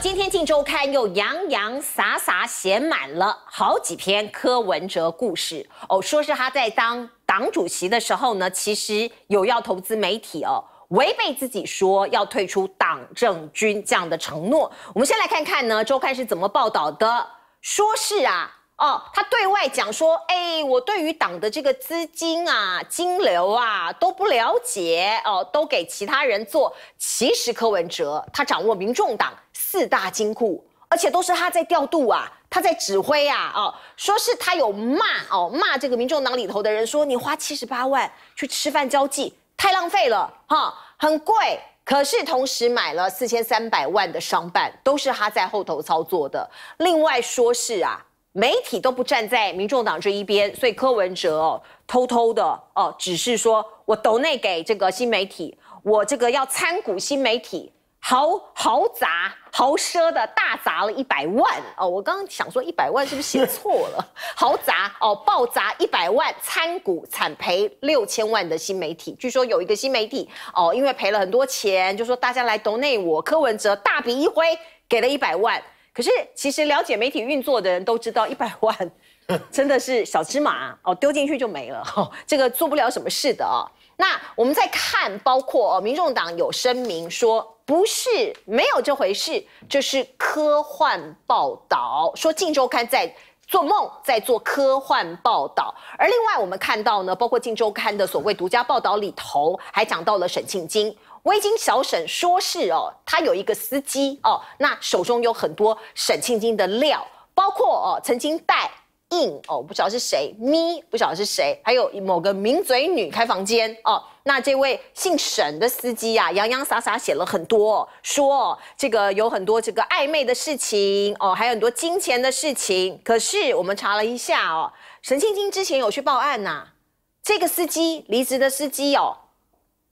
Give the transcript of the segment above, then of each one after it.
今天《镜周刊》又洋洋洒洒写满了好几篇柯文哲故事哦，说是他在当党主席的时候呢，其实有要投资媒体哦，违背自己说要退出党政军这样的承诺。我们先来看看呢，《周刊》是怎么报道的，说是啊。哦，他对外讲说，哎，我对于党的这个资金啊、金流啊都不了解，哦，都给其他人做。其实柯文哲他掌握民众党四大金库，而且都是他在调度啊，他在指挥啊，哦，说是他有骂哦，骂这个民众党里头的人说，你花七十八万去吃饭交际太浪费了，哈，很贵。可是同时买了四千三百万的商办，都是他在后头操作的。另外说是啊。媒体都不站在民众党这一边，所以柯文哲哦，偷偷的哦，只是说我斗内给这个新媒体，我这个要参股新媒体，豪豪砸豪奢的大砸了一百万哦，我刚刚想说一百万是不是写 错了？豪砸哦，爆砸一百万，参股惨赔六千万的新媒体，据说有一个新媒体哦，因为赔了很多钱，就说大家来斗内我柯文哲大笔一挥给了一百万。可是，其实了解媒体运作的人都知道，一百万 真的是小芝麻哦，丢进去就没了哈，这个做不了什么事的哦。那我们再看，包括民众党有声明说，不是没有这回事，这是科幻报道，说《镜周刊》在做梦，在做科幻报道。而另外，我们看到呢，包括《镜周刊》的所谓独家报道里头，还讲到了沈庆金。未经小沈说事哦，他有一个司机哦，那手中有很多沈庆京的料，包括哦曾经带印哦，不晓得是谁咪，不晓得是谁，还有某个名嘴女开房间哦，那这位姓沈的司机呀，洋洋洒洒写了很多，说这个有很多这个暧昧的事情哦，还有很多金钱的事情。可是我们查了一下哦，沈庆京之前有去报案呐，这个司机离职的司机哦。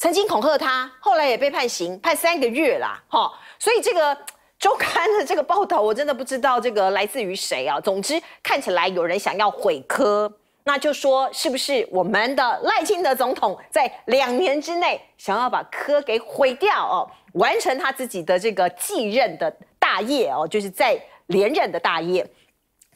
曾经恐吓他，后来也被判刑，判三个月啦，哈。所以这个 周刊的这个报道，我真的不知道这个来自于谁啊。总之看起来有人想要毁科，那就说是不是我们的赖清德总统在两年之内想要把科给毁掉哦，完成他自己的这个继任的大业哦，就是在连任的大业。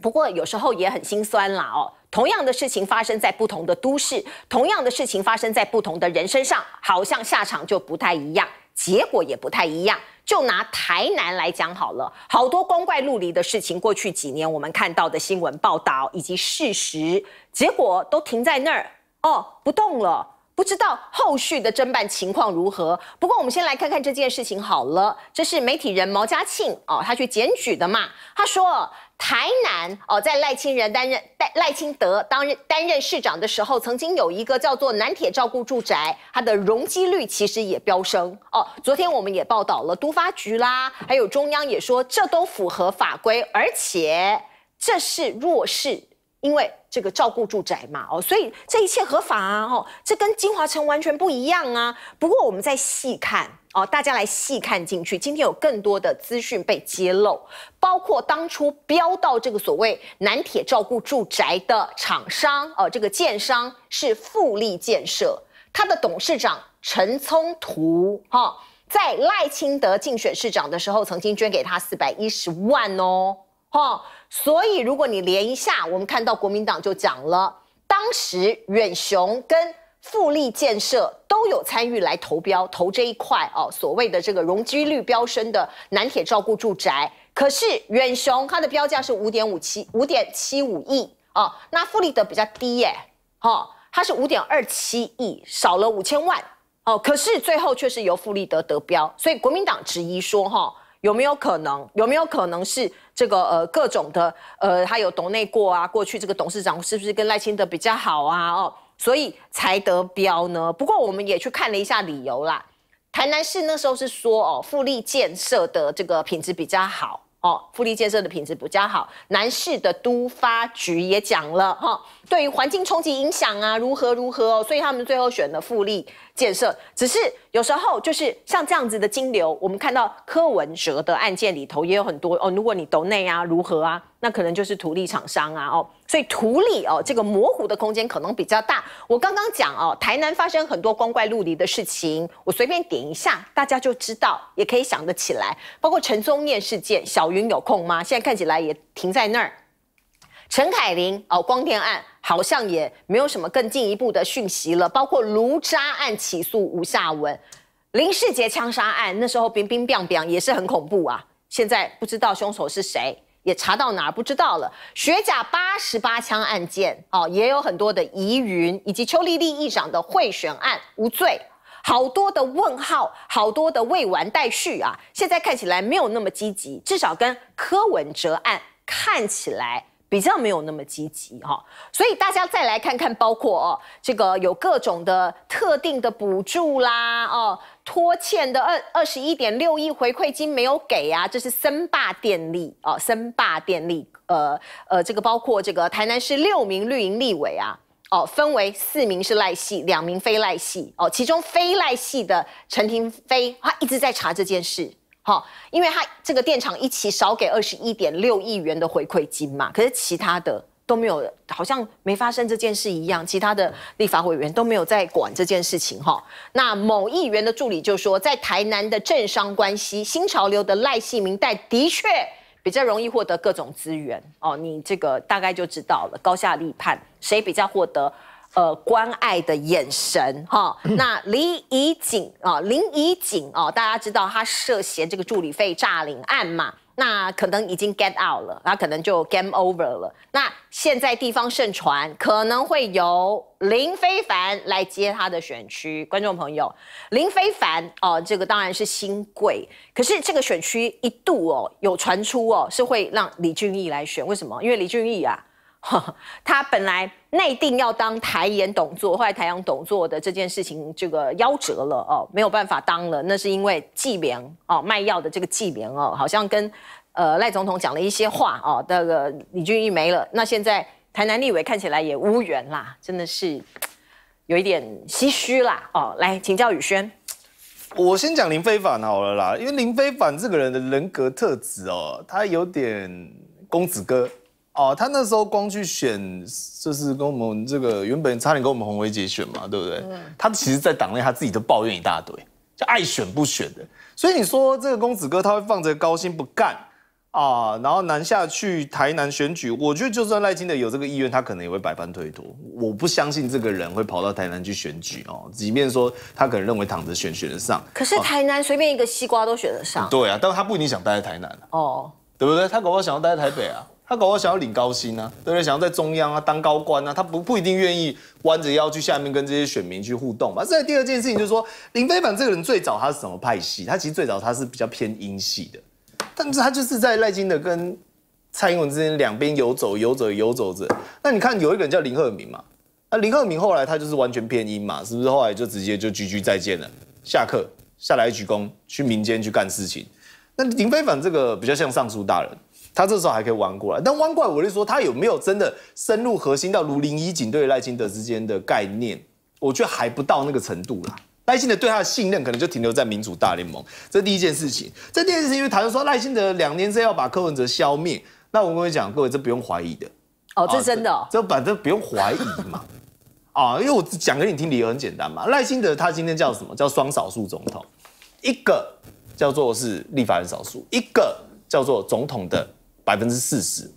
不过有时候也很心酸啦，哦。同样的事情发生在不同的都市，同样的事情发生在不同的人身上，好像下场就不太一样，结果也不太一样。就拿台南来讲好了，好多光怪陆离的事情，过去几年我们看到的新闻报道以及事实，结果都停在那儿哦，不动了。不知道后续的侦办情况如何。不过，我们先来看看这件事情好了。这是媒体人毛家庆哦，他去检举的嘛。他说，台南哦，在赖清仁担任、赖赖清德担任担任市长的时候，曾经有一个叫做南铁照顾住宅，它的容积率其实也飙升哦。昨天我们也报道了都发局啦，还有中央也说，这都符合法规，而且这是弱势，因为。这个照顾住宅嘛，哦，所以这一切合法啊，哦，这跟金华城完全不一样啊。不过我们再细看，哦，大家来细看进去，今天有更多的资讯被揭露，包括当初标到这个所谓南铁照顾住宅的厂商，哦，这个建商是富力建设，他的董事长陈聪图，哈，在赖清德竞选市长的时候，曾经捐给他四百一十万哦，哈。所以，如果你连一下，我们看到国民党就讲了，当时远雄跟富力建设都有参与来投标投这一块哦，所谓的这个容积率飙升的南铁照顾住宅。可是远雄它的标价是五点五七五点七五亿哦，那富利德比较低耶，哦，它是五点二七亿，少了五千万哦。可是最后却是由富利德得标，所以国民党质疑说哈。有没有可能？有没有可能是这个呃，各种的呃，他有读内过啊？过去这个董事长是不是跟赖清德比较好啊？哦，所以才得标呢？不过我们也去看了一下理由啦。台南市那时候是说哦，复利建设的这个品质比较好哦，复利建设的品质比较好。南市的都发局也讲了哈，对于环境冲击影响啊，如何如何哦，所以他们最后选了复利建设，只是。有时候就是像这样子的金流，我们看到柯文哲的案件里头也有很多哦。如果你斗内啊，如何啊，那可能就是图利厂商啊哦。所以图利哦，这个模糊的空间可能比较大。我刚刚讲哦，台南发生很多光怪陆离的事情，我随便点一下，大家就知道，也可以想得起来。包括陈宗彦事件，小云有空吗？现在看起来也停在那儿。陈凯琳哦，光电案。好像也没有什么更进一步的讯息了，包括卢渣案起诉无下文，林世杰枪杀案那时候冰冰冰 i 也是很恐怖啊，现在不知道凶手是谁，也查到哪不知道了。学甲八十八枪案件哦，也有很多的疑云，以及邱丽丽议长的贿选案无罪，好多的问号，好多的未完待续啊。现在看起来没有那么积极，至少跟柯文哲案看起来。比较没有那么积极哈，所以大家再来看看，包括哦，这个有各种的特定的补助啦，哦，拖欠的二二十一点六亿回馈金没有给啊，这是森霸电力哦，森霸电力，呃呃，这个包括这个台南市六名绿营立委啊，哦，分为四名是赖系，两名非赖系，哦，其中非赖系的陈廷飞他一直在查这件事。好，因为他这个电厂一起少给二十一点六亿元的回馈金嘛，可是其他的都没有，好像没发生这件事一样，其他的立法委员都没有在管这件事情哈。那某议员的助理就说，在台南的政商关系，新潮流的赖姓名代的确比较容易获得各种资源哦，你这个大概就知道了，高下立判，谁比较获得？呃，关爱的眼神哈，那林怡景啊，林怡景啊，大家知道他涉嫌这个助理费诈领案嘛？那可能已经 get out 了，那可能就 game over 了。那现在地方盛传可能会由林非凡来接他的选区，观众朋友，林非凡哦，这个当然是新贵，可是这个选区一度哦有传出哦是会让李俊毅来选，为什么？因为李俊毅啊，他本来。内定要当台演董座，后来台演董座的这件事情，这个夭折了哦，没有办法当了，那是因为纪勉哦卖药的这个纪勉哦，好像跟呃赖总统讲了一些话哦，那个李俊毅没了，那现在台南立委看起来也无缘啦，真的是有一点唏嘘啦哦，来请教宇轩，我先讲林非凡好了啦，因为林非凡这个人的人格特质哦，他有点公子哥。哦，他那时候光去选，就是跟我们这个原本差点跟我们宏维姐选嘛，对不对？他其实，在党内他自己都抱怨一大堆，就爱选不选的。所以你说这个公子哥他会放着高薪不干啊？然后南下去台南选举，我觉得就算赖清德有这个意愿，他可能也会百般推脱。我不相信这个人会跑到台南去选举哦，即便说他可能认为躺着选选得上。可是台南随便一个西瓜都选得上。对啊，但是他不一定想待在台南哦，对不对？他搞不好想要待在台北啊。他搞，想要领高薪啊，对不对？想要在中央啊当高官啊，他不不一定愿意弯着腰去下面跟这些选民去互动嘛。所第二件事情就是说，林飞凡这个人最早他是什么派系？他其实最早他是比较偏英系的，但是他就是在赖金的跟蔡英文之间两边游走、游走、游走着。那你看有一个人叫林鹤明嘛，那林鹤明后来他就是完全偏英嘛，是不是？后来就直接就鞠鞠再见了，下课下来鞠躬去民间去干事情。那林飞凡这个比较像尚书大人。他这时候还可以弯过来，但弯过来我就说他有没有真的深入核心到如林一景对赖清德之间的概念，我觉得还不到那个程度啦。赖清德对他的信任可能就停留在民主大联盟，这第一件事情。这第二件事情，谈论说赖清德两年之后要把柯文哲消灭，那我跟你讲各位这不用怀疑的，哦，这真的，这反正不用怀疑嘛。啊，因为我讲给你听理由很简单嘛，赖清德他今天叫什么？叫双少数总统，一个叫做是立法人少数，一个叫做总统的。百分之四十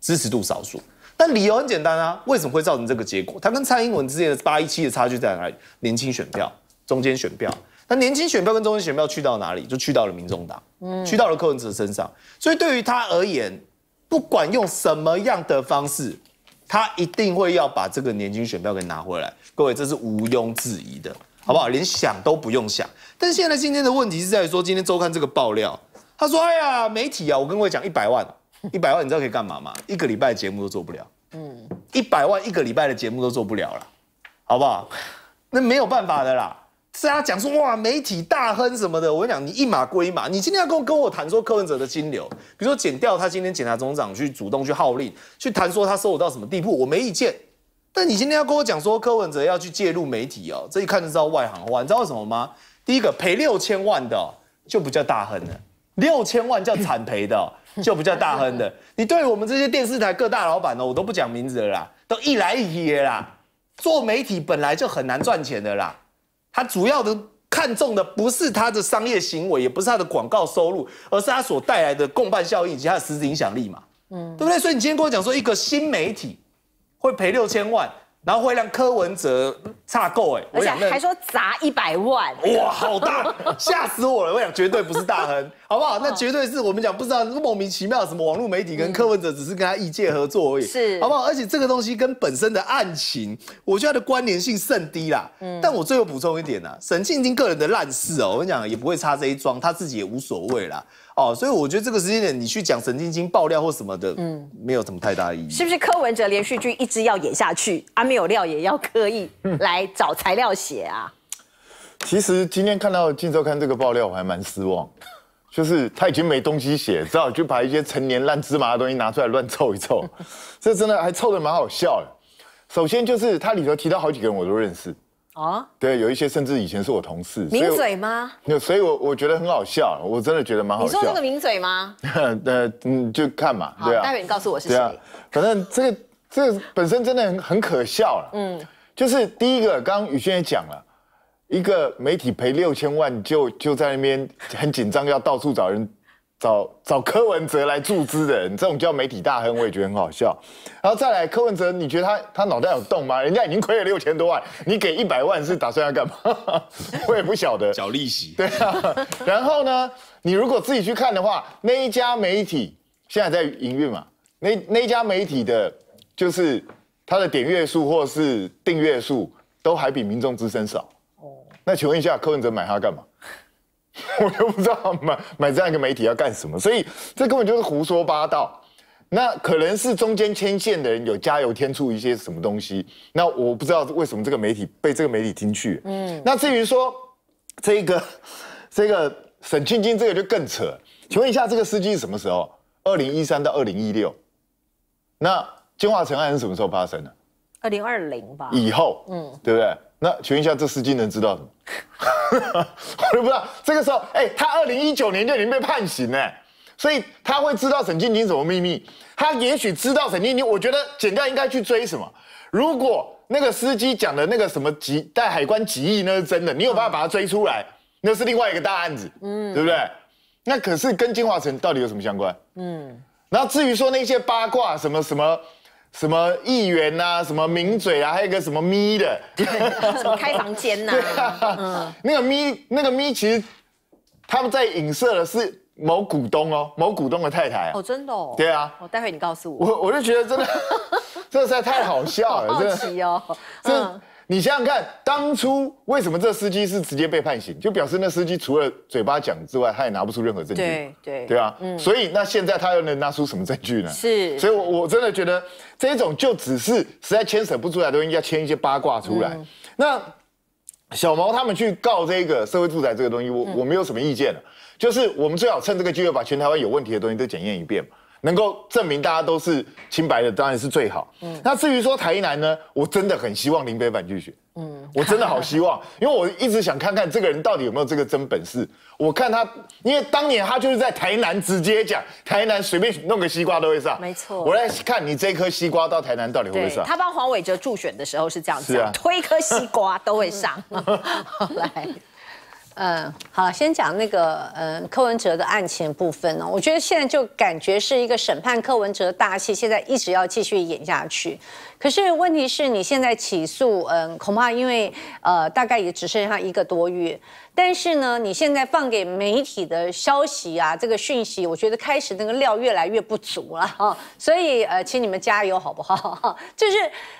支持度少数，但理由很简单啊，为什么会造成这个结果？他跟蔡英文之间的八一七的差距在哪里？年轻选票、中间选票，那年轻选票跟中间选票去到哪里？就去到了民众党，嗯，去到了柯文哲身上。所以对于他而言，不管用什么样的方式，他一定会要把这个年轻选票给拿回来。各位，这是毋庸置疑的，好不好？连想都不用想。但现在今天的问题是在说，今天周刊这个爆料，他说：“哎呀，媒体啊，我跟各位讲一百万。”一百万你知道可以干嘛吗？一个礼拜的节目都做不了。嗯，一百万一个礼拜的节目都做不了了，好不好？那没有办法的啦。是啊，讲说哇，媒体大亨什么的，我跟你讲，你一码归一码。你今天要跟跟我谈说柯文哲的金流，比如说减掉他今天检察总长去主动去号令，去谈说他收我到什么地步，我没意见。但你今天要跟我讲说柯文哲要去介入媒体哦，这一看就知道外行话。你知道为什么吗？第一个赔六千万的就不叫大亨了。六千万叫惨赔的，就不叫大亨的。你对我们这些电视台各大老板呢，我都不讲名字了啦，都一来一耶啦。做媒体本来就很难赚钱的啦，他主要的看中的不是他的商业行为，也不是他的广告收入，而是他所带来的共办效益以及他的实质影响力嘛，嗯，对不对？所以你今天跟我讲说一个新媒体会赔六千万。然后会让柯文哲差够哎，而且还说砸一百万，哇，好大，吓死我了！我想绝对不是大亨，好不好？那绝对是我们讲不知道莫名其妙什么网络媒体跟柯文哲只是跟他异界合作而已，是，好不好？而且这个东西跟本身的案情，我觉得它的关联性甚低啦。嗯，但我最后补充一点啊，沈庆京个人的烂事哦，我跟你讲也不会差这一桩，他自己也无所谓啦。哦，所以我觉得这个时间点你去讲神经精爆料或什么的，嗯，没有什么太大意义。是不是柯文哲连续剧一直要演下去啊？没有料也要刻意来找材料写啊？其实今天看到《今周刊》这个爆料，我还蛮失望，就是他已经没东西写，只好就把一些陈年烂芝麻的东西拿出来乱凑一凑，这真的还凑的蛮好笑的。首先就是他里头提到好几个人我都认识。哦，对，有一些甚至以前是我同事，名嘴吗？那所以，我我觉得很好笑，我真的觉得蛮好笑。你说那个名嘴吗？那 嗯，就看嘛，对啊。代表你告诉我是谁？对啊，反正这个这个本身真的很很可笑了。嗯，就是第一个，刚刚宇轩也讲了，一个媒体赔六千万，就就在那边很紧张，要到处找人。找找柯文哲来注资的人，这种叫媒体大亨，我也觉得很好笑。然后再来柯文哲，你觉得他他脑袋有洞吗？人家已经亏了六千多万，你给一百万是打算要干嘛？我也不晓得。缴利息。对啊。然后呢，你如果自己去看的话，那一家媒体现在在营运嘛？那那家媒体的，就是它的点阅数或是订阅数，都还比民众之声少。哦。那请问一下，柯文哲买它干嘛？我就不知道买买这样一个媒体要干什么，所以这根本就是胡说八道。那可能是中间牵线的人有加油添醋一些什么东西，那我不知道为什么这个媒体被这个媒体听去。嗯，那至于说这个 这个沈庆金这个就更扯，请问一下这个司机是什么时候？二零一三到二零一六，那金华城案是什么时候发生的？二零二零吧。以后，嗯，对不对？那请问一下，这司机能知道什么？我都不知道。这个时候，哎，他二零一九年就已经被判刑了，所以他会知道沈静晶什么秘密？他也许知道沈静晶。我觉得剪掉应该去追什么？如果那个司机讲的那个什么几在海关几亿那是真的，你有办法把他追出来？那是另外一个大案子，嗯，对不对？那可是跟金华城到底有什么相关？嗯。然后至于说那些八卦什么什么。什么议员呐，什么名嘴啊，还有一个什么咪的，什么开房间呐？对啊，那个咪，那个咪，其实他们在影射的是某股东哦，某股东的太太啊。哦，真的？哦，对啊。哦，待会你告诉我。我我就觉得真的，实在太好笑了，真好奇哦，真。你想想看，当初为什么这司机是直接被判刑？就表示那司机除了嘴巴讲之外，他也拿不出任何证据。对对对啊，所以那现在他又能拿出什么证据呢？是，所以，我我真的觉得这种就只是实在牵扯不出来的东西，要牵一些八卦出来。那小毛他们去告这个社会住宅这个东西，我我没有什么意见了，就是我们最好趁这个机会把全台湾有问题的东西都检验一遍嘛。能够证明大家都是清白的，当然是最好。嗯，那至于说台南呢，我真的很希望林北凡竞选。嗯，我真的好希望，因为我一直想看看这个人到底有没有这个真本事。我看他，因为当年他就是在台南直接讲，台南随便弄个西瓜都会上。没错，我来看你这颗西瓜到台南到底会不会上？他帮黄伟哲助选的时候是这样子，推一颗西瓜都会上。来。嗯，好，先讲那个嗯柯文哲的案情部分呢，我觉得现在就感觉是一个审判柯文哲大戏，现在一直要继续演下去。可是问题是你现在起诉，嗯，恐怕因为呃，大概也只剩下一个多月。但是呢，你现在放给媒体的消息啊，这个讯息，我觉得开始那个料越来越不足了哈。所以呃，请你们加油好不好？就是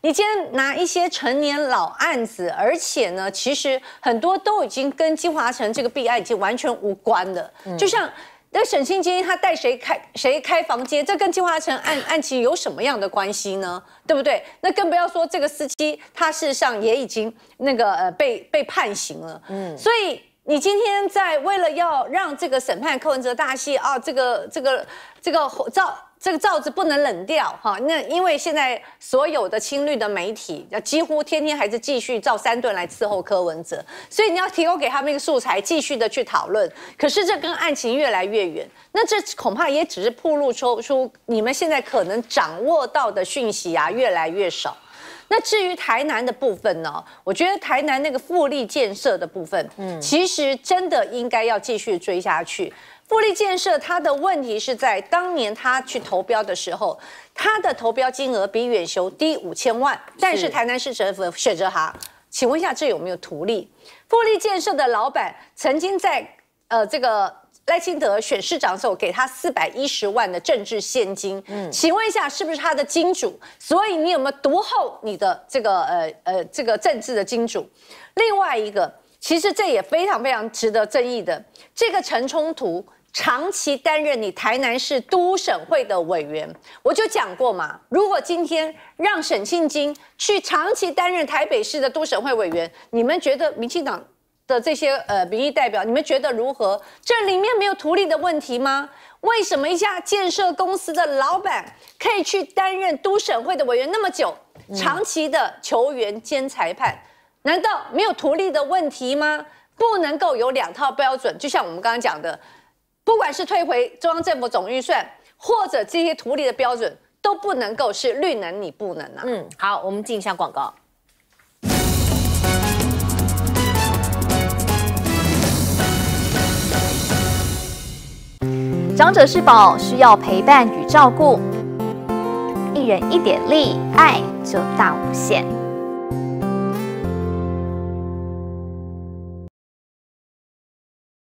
你今天拿一些成年老案子，而且呢，其实很多都已经跟金华城这个弊案已经完全无关了，就像。那沈清金他带谁开谁开房间，这跟进化成案案情有什么样的关系呢？对不对？那更不要说这个司机，他事实上也已经那个呃被被判刑了。嗯，所以你今天在为了要让这个审判柯文哲大戏，啊，这个这个这个赵。这个罩子不能冷掉哈，那因为现在所有的青绿的媒体，要几乎天天还是继续造三顿来伺候柯文哲，所以你要提供给他们一个素材，继续的去讨论。可是这跟案情越来越远，那这恐怕也只是铺路抽出你们现在可能掌握到的讯息啊越来越少。那至于台南的部分呢，我觉得台南那个复力建设的部分，嗯，其实真的应该要继续追下去。富力建设它的问题是在当年他去投标的时候，他的投标金额比远雄低五千万，但是台南市政府选择哈，请问一下这有没有图利？富力建设的老板曾经在呃这个赖清德选市长的时候给他四百一十万的政治现金，请问一下是不是他的金主？所以你有没有读后你的这个呃呃这个政治的金主？另外一个，其实这也非常非常值得争议的，这个陈冲图。长期担任你台南市都省会的委员，我就讲过嘛。如果今天让沈庆金去长期担任台北市的都省会委员，你们觉得民进党的这些呃民意代表，你们觉得如何？这里面没有图利的问题吗？为什么一家建设公司的老板可以去担任都省会的委员那么久？长期的球员兼裁判，难道没有图利的问题吗？不能够有两套标准，就像我们刚刚讲的。不管是退回中央政府总预算，或者这些福利的标准，都不能够是“绿能”你不能啊。嗯，好，我们进一下广告。长者是宝，需要陪伴与照顾，一人一点力，爱就大无限。